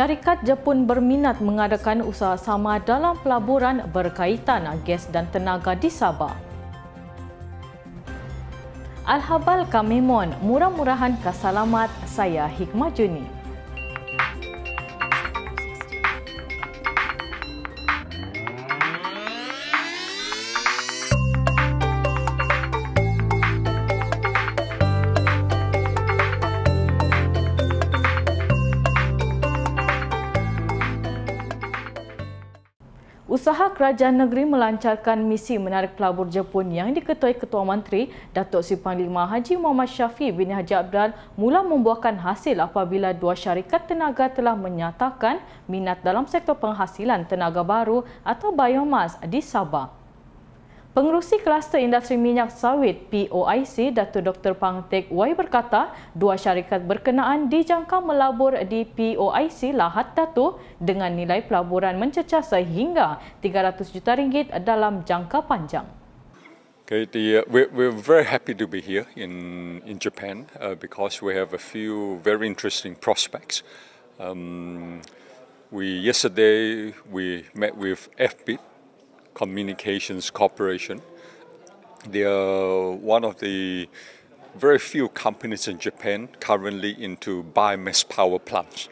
syarikat Jepun berminat mengadakan usaha sama dalam pelaburan berkaitan gas dan tenaga di Sabah. Alhabal Kamimon, murah-murahan kasalamat, saya Hikmah Juni. Usaha kerajaan negeri melancarkan misi menarik pelabur Jepun yang diketuai Ketua Menteri Datuk Seri Panglima Haji Muhammad Syafi bin Haji Abdul mula membuahkan hasil apabila dua syarikat tenaga telah menyatakan minat dalam sektor penghasilan tenaga baru atau biomas di Sabah. Pengerusi Kluster Industri Minyak Sawit POIC Datuk Dr. Pang Teck Wai berkata dua syarikat berkenaan dijangka melabur di POIC Lahat Datu dengan nilai pelaburan mencecah sehingga 300 juta ringgit dalam jangka panjang. Okay, the, uh, we're, we're very happy to be here in, in Japan uh, because we have a few very interesting prospects. Um, we, yesterday, we met with FBIT, Communications Corporation. They are one of the very few companies in Japan currently into biomass power plants.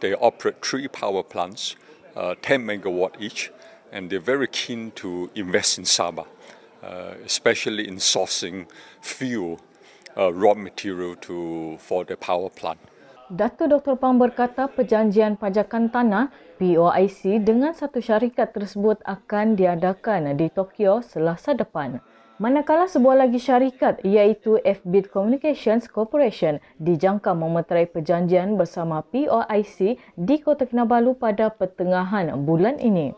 They operate three power plants, uh, 10 megawatt each, and they're very keen to invest in Sabah, uh, especially in sourcing fuel, uh, raw material to, for the power plant. Datuk Dr. Pang berkata perjanjian pajakan tanah POIC dengan satu syarikat tersebut akan diadakan di Tokyo selasa depan. Manakala sebuah lagi syarikat iaitu FBIT Communications Corporation dijangka memeterai perjanjian bersama POIC di Kota Kinabalu pada pertengahan bulan ini.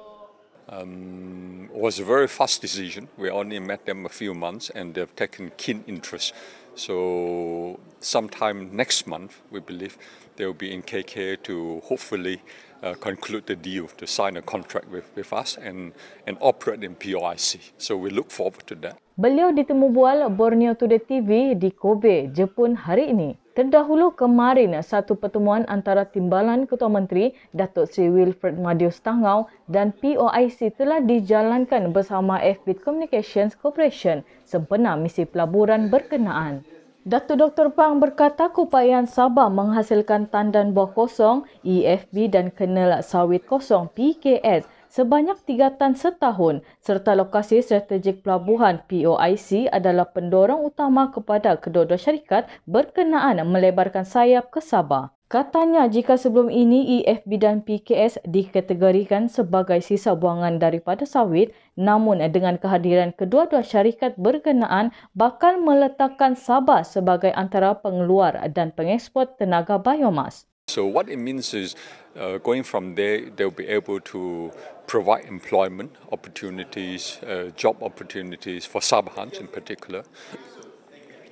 Um, it was a very fast decision. We only met them a few months and they've taken keen interest So sometime next month, we believe, they will be in KK to hopefully uh, conclude the deal, to sign a contract with, with us and, and operate in POIC. So we look forward to that. Beliau ditemubual Borneo Today TV di Kobe, Jepun hari ini. Terdahulu kemarin, satu pertemuan antara Timbalan Ketua Menteri Datuk Sri Wilfred Madius Tangau dan POIC telah dijalankan bersama FBIT Communications Corporation sempena misi pelaburan berkenaan. Dato Dr. Pang berkata keupayaan Sabah menghasilkan tandan buah kosong EFB dan kenal sawit kosong PKS sebanyak tiga tan setahun serta lokasi strategik pelabuhan POIC adalah pendorong utama kepada kedua-dua syarikat berkenaan melebarkan sayap ke Sabah. Katanya jika sebelum ini EFB dan PKS dikategorikan sebagai sisa buangan daripada sawit, namun dengan kehadiran kedua-dua syarikat berkenaan bakal meletakkan Sabah sebagai antara pengeluar dan pengeksport tenaga biomas. So what it means is uh, going from there, they'll be able to provide employment opportunities, uh, job opportunities for Sabahans in particular.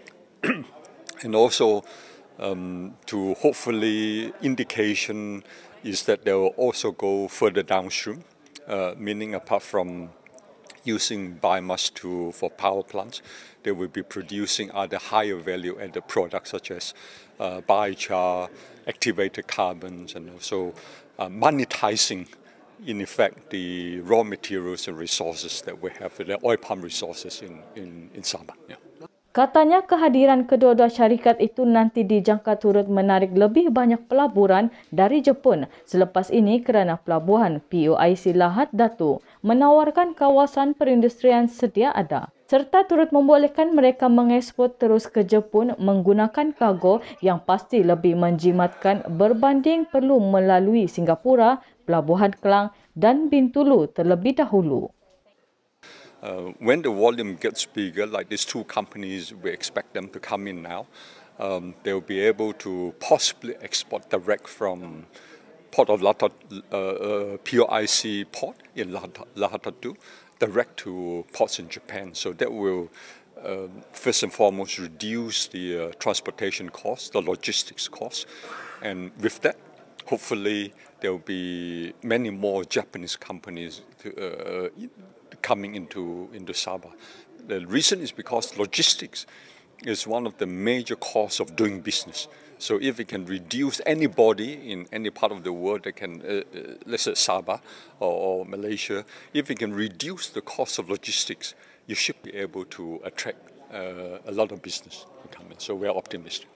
and also um, to hopefully indication is that they will also go further downstream, uh, meaning apart from using biomass to, for power plants, they will be producing other higher value added products such as uh, biochar, activated carbons, and also uh, monetizing in effect the raw materials and resources that we have, the oil palm resources in, in, in Sabah. Yeah. Katanya kehadiran kedua-dua syarikat itu nanti dijangka turut menarik lebih banyak pelaburan dari Jepun selepas ini kerana pelabuhan POIC Lahat Datu menawarkan kawasan perindustrian sedia ada serta turut membolehkan mereka mengekspor terus ke Jepun menggunakan kargo yang pasti lebih menjimatkan berbanding perlu melalui Singapura, Pelabuhan Kelang dan Bintulu terlebih dahulu. Uh, when the volume gets bigger, like these two companies, we expect them to come in now, um, they'll be able to possibly export direct from port of Lata, uh, uh, POIC port in Lahata direct to ports in Japan. So that will uh, first and foremost reduce the uh, transportation costs, the logistics costs, and with that, hopefully there will be many more Japanese companies to, uh, coming into, into Sabah. The reason is because logistics is one of the major costs of doing business. So if we can reduce anybody in any part of the world that can, uh, uh, let's say Sabah or, or Malaysia, if we can reduce the cost of logistics, you should be able to attract uh, a lot of business to come in. So we're optimistic.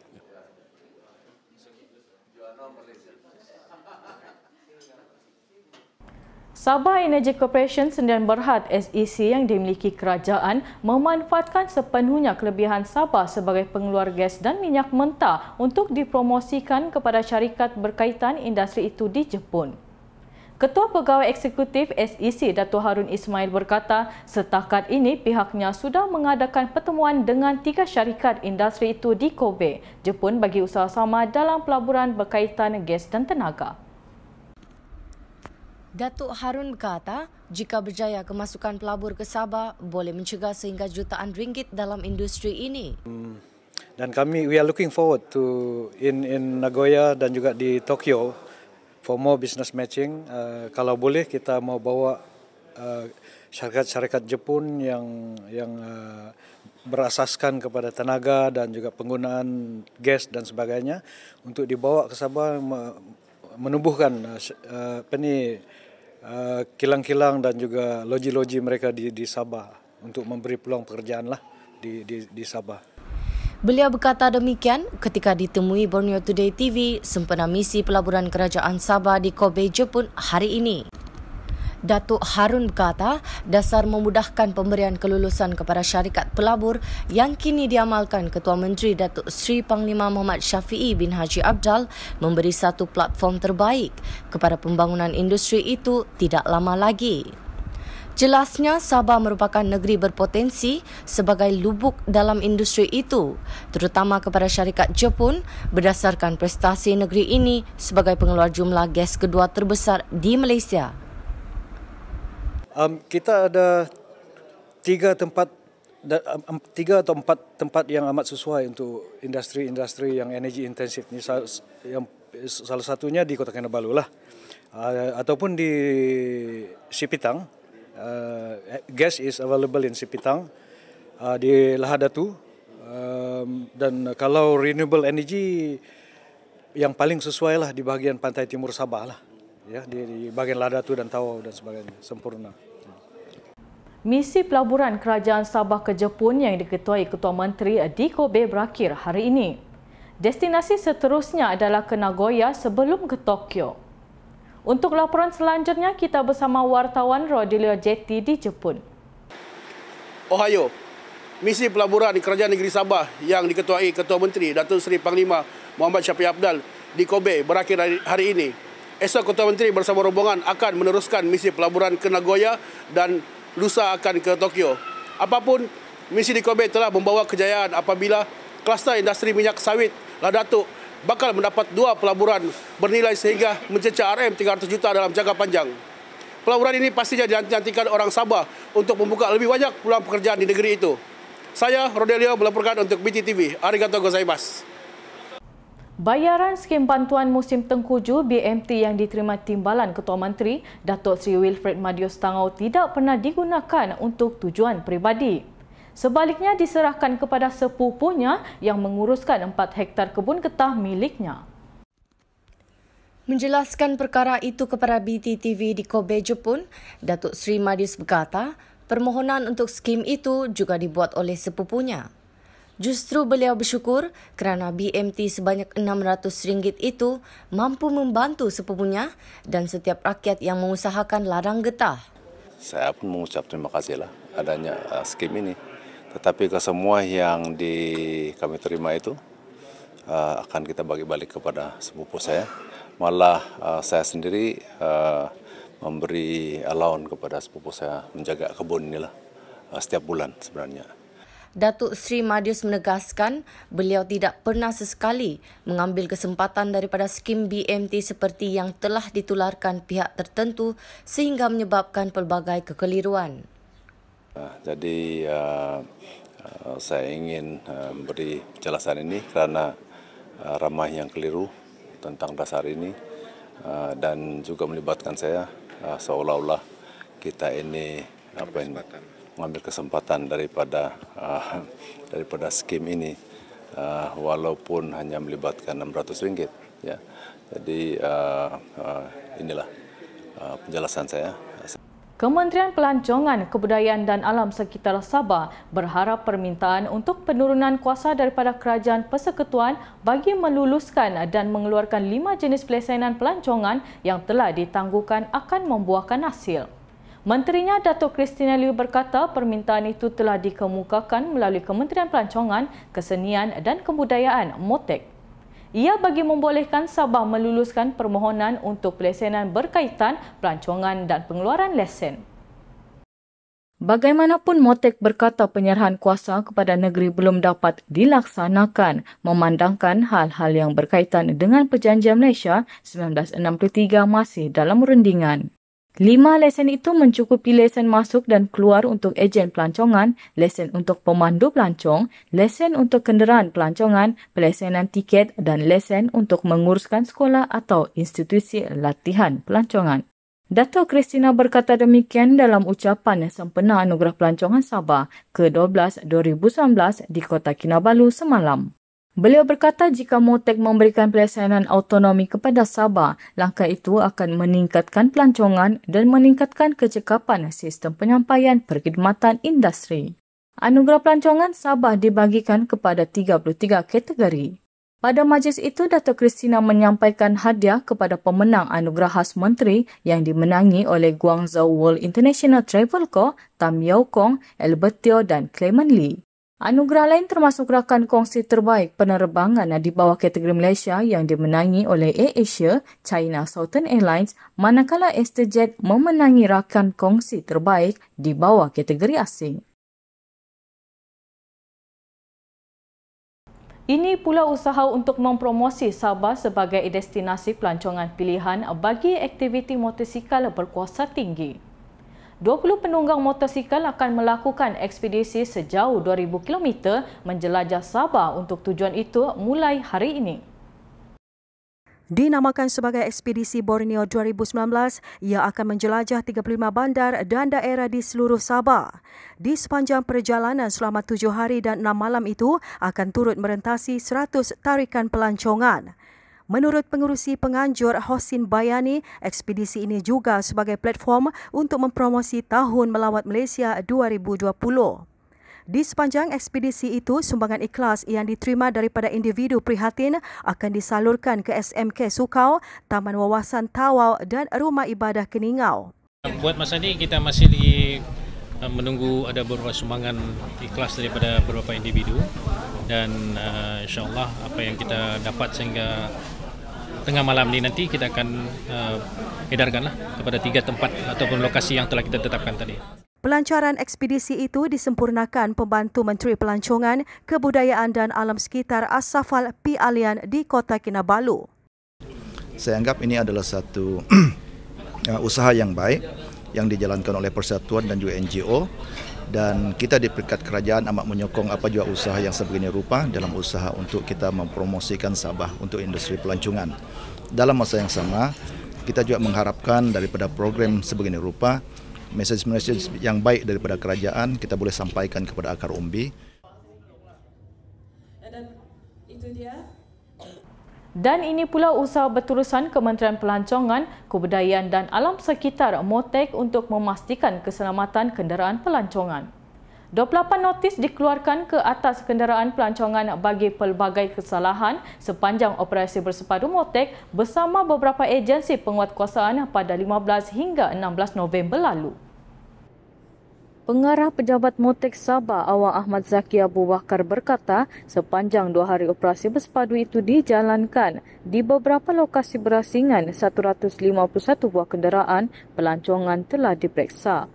Sabah Energy Corporation Sendirian Berhad SEC yang dimiliki kerajaan memanfaatkan sepenuhnya kelebihan Sabah sebagai pengeluar gas dan minyak mentah untuk dipromosikan kepada syarikat berkaitan industri itu di Jepun. Ketua Pegawai Eksekutif SEC Dato Harun Ismail berkata, setakat ini pihaknya sudah mengadakan pertemuan dengan tiga syarikat industri itu di Kobe, Jepun bagi usaha sama dalam pelaburan berkaitan gas dan tenaga. Datuk Harun berkata, jika berjaya kemasukan pelabur ke Sabah boleh mencegah sehingga jutaan ringgit dalam industri ini. Hmm. Dan kami we are looking forward to in in Nagoya dan juga di Tokyo for more business matching. Uh, kalau boleh kita mau bawa uh, syarikat-syarikat Jepun yang yang uh, berasaskan kepada tenaga dan juga penggunaan gas dan sebagainya untuk dibawa ke Sabah Menumbuhkan uh, uh, apa ni uh, kilang-kilang dan juga loji-loji mereka di di Sabah untuk memberi peluang pekerjaan lah di di di Sabah. Beliau berkata demikian ketika ditemui Borneo Today TV sempena misi pelaburan kerajaan Sabah di Kobe, Jepun hari ini. Datuk Harun berkata, dasar memudahkan pemberian kelulusan kepada syarikat pelabur yang kini diamalkan Ketua Menteri Datuk Sri Panglima Muhammad Syafi'i bin Haji Abdal memberi satu platform terbaik kepada pembangunan industri itu tidak lama lagi. Jelasnya Sabah merupakan negeri berpotensi sebagai lubuk dalam industri itu, terutama kepada syarikat Jepun berdasarkan prestasi negeri ini sebagai pengeluar jumlah gas kedua terbesar di Malaysia um, kita ada tiga tempat um, um, tiga atau empat tempat yang amat sesuai untuk industri-industri yang energi intensif ni yang salah satunya di Kota Kinabalu lah uh, ataupun di Sipitang uh, gas is available in Sipitang uh, di Lahadatu um, dan kalau renewable energy yang paling sesuai lah di bahagian pantai timur Sabah lah ya di, di bagian lada tu dan tawau dan sebagainya sempurna. Misi pelaburan Kerajaan Sabah ke Jepun yang diketuai Ketua Menteri di B berakhir hari ini. Destinasi seterusnya adalah ke Nagoya sebelum ke Tokyo. Untuk laporan selanjutnya, kita bersama wartawan Rodilio Jetty di Jepun. Ohayo. misi pelaburan Kerajaan Negeri Sabah yang diketuai Ketua Menteri Datuk Seri Panglima Muhammad Syafiq Abdal di Kobe berakhir hari ini. Esok Ketua Menteri bersama rombongan akan meneruskan misi pelaburan ke Nagoya dan lusa akan ke Tokyo. Apapun, misi di Kobe telah membawa kejayaan apabila kluster industri minyak sawit Ladatuk bakal mendapat dua pelaburan bernilai sehingga mencecah RM300 juta dalam jangka panjang. Pelaburan ini pastinya dinantikan orang Sabah untuk membuka lebih banyak peluang pekerjaan di negeri itu. Saya Rodelio melaporkan untuk BTTV. Arigatou gozaimasu. Bayaran skim bantuan musim tengkuju BMT yang diterima timbalan Ketua Menteri Datuk Sri Wilfred Madios Tangau tidak pernah digunakan untuk tujuan peribadi. Sebaliknya diserahkan kepada sepupunya yang menguruskan 4 hektar kebun getah miliknya. Menjelaskan perkara itu kepada BTTV di Kobe, Jepun, Datuk Sri Madius berkata, permohonan untuk skim itu juga dibuat oleh sepupunya. Justru beliau bersyukur kerana BMT sebanyak RM600 itu mampu membantu sepupunya dan setiap rakyat yang mengusahakan ladang getah. Saya pun mengucap terima kasihlah adanya uh, skim ini. Tetapi ke semua yang di, kami terima itu uh, akan kita bagi balik kepada sepupu saya. Malah uh, saya sendiri uh, memberi allowance kepada sepupu saya menjaga kebun inilah uh, setiap bulan sebenarnya. Datuk Sri Madius menegaskan beliau tidak pernah sesekali mengambil kesempatan daripada skim BMT seperti yang telah ditularkan pihak tertentu sehingga menyebabkan pelbagai kekeliruan. Ah, jadi ah, ah, saya ingin memberi penjelasan ini kerana ramai yang keliru tentang dasar ini dan juga melibatkan saya seolah-olah kita ini apa yang, mengambil kesempatan daripada uh, daripada skim ini uh, walaupun hanya melibatkan 600 ringgit ya. Jadi uh, uh, inilah uh, penjelasan saya. Kementerian Pelancongan, Kebudayaan dan Alam Sekitar Sabah berharap permintaan untuk penurunan kuasa daripada Kerajaan Persekutuan bagi meluluskan dan mengeluarkan lima jenis pelesenan pelancongan yang telah ditangguhkan akan membuahkan hasil. Menterinya Datuk Christina Liu berkata permintaan itu telah dikemukakan melalui Kementerian Pelancongan, Kesenian dan Kebudayaan MOTEC. Ia bagi membolehkan Sabah meluluskan permohonan untuk pelesenan berkaitan pelancongan dan pengeluaran lesen. Bagaimanapun Motek berkata penyerahan kuasa kepada negeri belum dapat dilaksanakan memandangkan hal-hal yang berkaitan dengan Perjanjian Malaysia 1963 masih dalam rundingan. Lima lesen itu mencukupi lesen masuk dan keluar untuk ejen pelancongan, lesen untuk pemandu pelancong, lesen untuk kenderaan pelancongan, pelesenan tiket dan lesen untuk menguruskan sekolah atau institusi latihan pelancongan. Dato' Kristina berkata demikian dalam ucapan sempena Anugerah Pelancongan Sabah ke-12 2019 di Kota Kinabalu semalam. Beliau berkata jika Motek memberikan pelaksanaan autonomi kepada Sabah, langkah itu akan meningkatkan pelancongan dan meningkatkan kecekapan sistem penyampaian perkhidmatan industri. Anugerah pelancongan Sabah dibagikan kepada 33 kategori. Pada majlis itu, Dato' Kristina menyampaikan hadiah kepada pemenang anugerah khas menteri yang dimenangi oleh Guangzhou World International Travel Co, Tam Yau Kong, Albert Teo dan Clement Lee. Anugerah lain termasuk rakan kongsi terbaik penerbangan di bawah kategori Malaysia yang dimenangi oleh Air Asia, China Southern Airlines, manakala EasterJet memenangi rakan kongsi terbaik di bawah kategori asing. Ini pula usaha untuk mempromosi Sabah sebagai destinasi pelancongan pilihan bagi aktiviti motosikal berkuasa tinggi. 20 penunggang motosikal akan melakukan ekspedisi sejauh 2000 km menjelajah Sabah untuk tujuan itu mulai hari ini. Dinamakan sebagai ekspedisi Borneo 2019, ia akan menjelajah 35 bandar dan daerah di seluruh Sabah. Di sepanjang perjalanan selama 7 hari dan 6 malam itu akan turut merentasi 100 tarikan pelancongan. Menurut pengurusi penganjur Hosin Bayani, ekspedisi ini juga sebagai platform untuk mempromosi Tahun Melawat Malaysia 2020. Di sepanjang ekspedisi itu, sumbangan ikhlas yang diterima daripada individu prihatin akan disalurkan ke SMK Sukau, Taman Wawasan Tawau dan Rumah Ibadah Keningau. Buat masa ini kita masih lagi uh, menunggu ada beberapa sumbangan ikhlas daripada beberapa individu dan uh, insyaAllah apa yang kita dapat sehingga tengah malam ni nanti kita akan uh, edarkanlah kepada tiga tempat ataupun lokasi yang telah kita tetapkan tadi. Pelancaran ekspedisi itu disempurnakan pembantu Menteri Pelancongan, Kebudayaan dan Alam Sekitar Asafal P. Alian di Kota Kinabalu. Saya anggap ini adalah satu uh, usaha yang baik yang dijalankan oleh persatuan dan juga NGO dan kita di peringkat kerajaan amat menyokong apa juga usaha yang sebegini rupa dalam usaha untuk kita mempromosikan Sabah untuk industri pelancongan. Dalam masa yang sama, kita juga mengharapkan daripada program sebegini rupa, message-message yang baik daripada kerajaan kita boleh sampaikan kepada akar umbi. Dan ini pula usaha berterusan Kementerian Pelancongan, Kebudayaan dan Alam Sekitar MOTEC untuk memastikan keselamatan kenderaan pelancongan. 28 notis dikeluarkan ke atas kenderaan pelancongan bagi pelbagai kesalahan sepanjang operasi bersepadu MOTEC bersama beberapa agensi penguatkuasaan pada 15 hingga 16 November lalu. Pengarah Pejabat Motek Sabah Awang Ahmad Zaki Abu Bakar berkata, sepanjang dua hari operasi bersepadu itu dijalankan. Di beberapa lokasi berasingan, 151 buah kenderaan pelancongan telah diperiksa.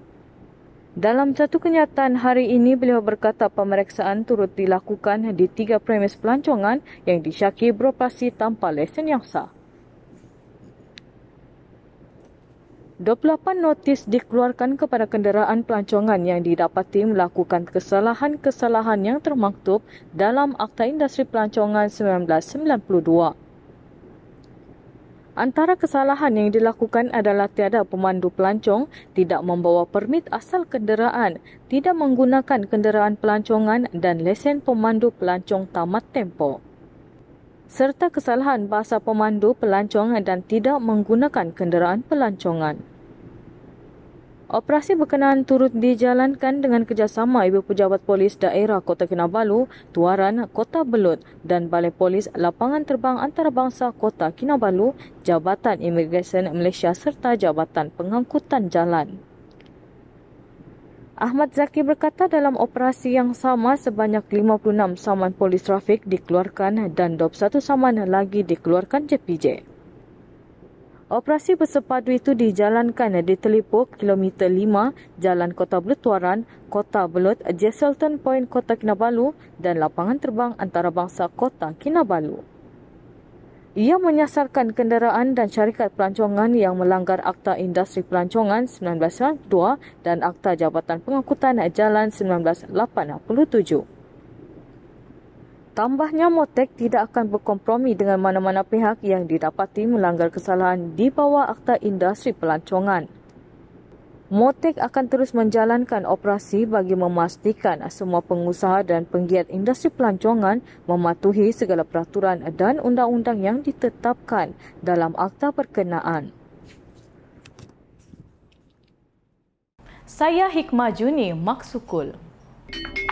Dalam satu kenyataan hari ini, beliau berkata pemeriksaan turut dilakukan di tiga premis pelancongan yang disyaki beroperasi tanpa lesen yang sah. 28 notis dikeluarkan kepada kenderaan pelancongan yang didapati melakukan kesalahan-kesalahan yang termaktub dalam Akta Industri Pelancongan 1992. Antara kesalahan yang dilakukan adalah tiada pemandu pelancong, tidak membawa permit asal kenderaan, tidak menggunakan kenderaan pelancongan dan lesen pemandu pelancong tamat tempoh serta kesalahan bahasa pemandu pelancong dan tidak menggunakan kenderaan pelancongan. Operasi berkenaan turut dijalankan dengan kerjasama Ibu Pejabat Polis Daerah Kota Kinabalu, Tuaran Kota Belut dan Balai Polis Lapangan Terbang Antarabangsa Kota Kinabalu, Jabatan Imigresen Malaysia serta Jabatan Pengangkutan Jalan. Ahmad Zaki berkata dalam operasi yang sama sebanyak 56 saman polis trafik dikeluarkan dan 21 saman lagi dikeluarkan JPJ. Operasi bersepadu itu dijalankan di Telipok Kilometer 5, Jalan Kota Belutuaran, Kota Belut, Jesselton Point, Kota Kinabalu dan Lapangan Terbang Antarabangsa Kota Kinabalu ia menyasarkan kenderaan dan syarikat pelancongan yang melanggar Akta Industri Pelancongan 1992 dan Akta Jabatan Pengangkutan Jalan 1987. Tambahnya Motek tidak akan berkompromi dengan mana-mana pihak yang didapati melanggar kesalahan di bawah Akta Industri Pelancongan. Motek akan terus menjalankan operasi bagi memastikan semua pengusaha dan penggiat industri pelancongan mematuhi segala peraturan dan undang-undang yang ditetapkan dalam akta perkenaan. Saya Hikmah Juni, Maksukul. Sukul.